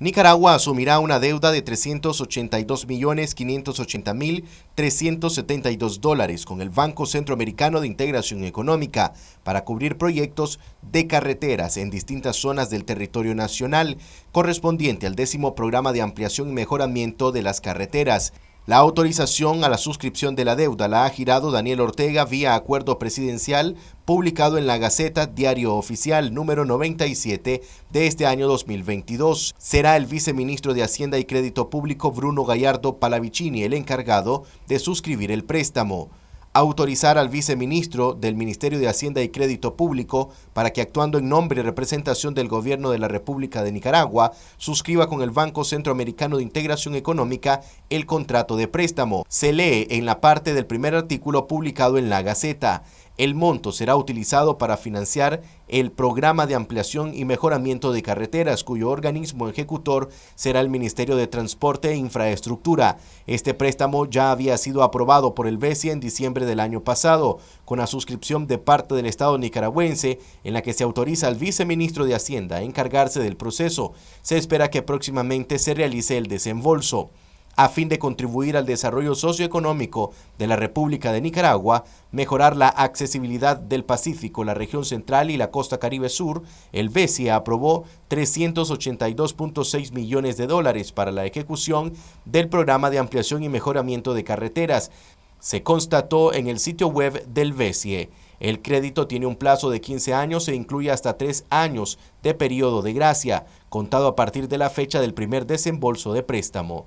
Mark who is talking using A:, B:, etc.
A: Nicaragua asumirá una deuda de 382.580.372 dólares con el Banco Centroamericano de Integración Económica para cubrir proyectos de carreteras en distintas zonas del territorio nacional, correspondiente al décimo programa de ampliación y mejoramiento de las carreteras, la autorización a la suscripción de la deuda la ha girado Daniel Ortega vía acuerdo presidencial publicado en la Gaceta Diario Oficial número 97 de este año 2022. Será el viceministro de Hacienda y Crédito Público Bruno Gallardo Palavicini el encargado de suscribir el préstamo autorizar al viceministro del Ministerio de Hacienda y Crédito Público para que actuando en nombre y representación del Gobierno de la República de Nicaragua, suscriba con el Banco Centroamericano de Integración Económica el contrato de préstamo. Se lee en la parte del primer artículo publicado en la Gaceta. El monto será utilizado para financiar el programa de ampliación y mejoramiento de carreteras, cuyo organismo ejecutor será el Ministerio de Transporte e Infraestructura. Este préstamo ya había sido aprobado por el BESI en diciembre del año pasado, con la suscripción de parte del Estado nicaragüense, en la que se autoriza al viceministro de Hacienda a encargarse del proceso. Se espera que próximamente se realice el desembolso a fin de contribuir al desarrollo socioeconómico de la República de Nicaragua, mejorar la accesibilidad del Pacífico, la región central y la costa Caribe Sur, el BESIE aprobó 382.6 millones de dólares para la ejecución del programa de ampliación y mejoramiento de carreteras. Se constató en el sitio web del BESIE. El crédito tiene un plazo de 15 años e incluye hasta tres años de periodo de gracia, contado a partir de la fecha del primer desembolso de préstamo.